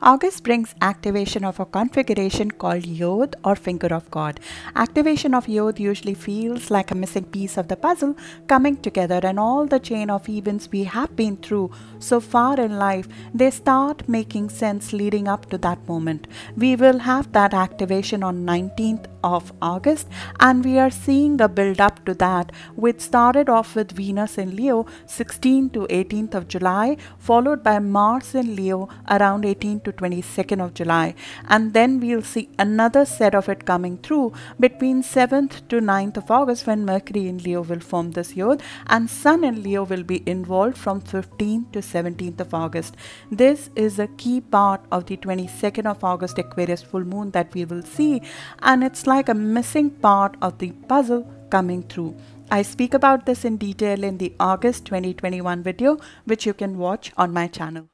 August brings activation of a configuration called Yod or Finger of God. Activation of Yod usually feels like a missing piece of the puzzle coming together and all the chain of events we have been through so far in life, they start making sense leading up to that moment. We will have that activation on 19th of August, and we are seeing a build up to that, which started off with Venus in Leo 16 to 18th of July, followed by Mars in Leo around 18 to 22nd of July, and then we'll see another set of it coming through between 7th to 9th of August when Mercury in Leo will form this yod and Sun in Leo will be involved from 15th to 17th of August. This is a key part of the 22nd of August Aquarius full moon that we will see and it's like like a missing part of the puzzle coming through. I speak about this in detail in the August 2021 video, which you can watch on my channel.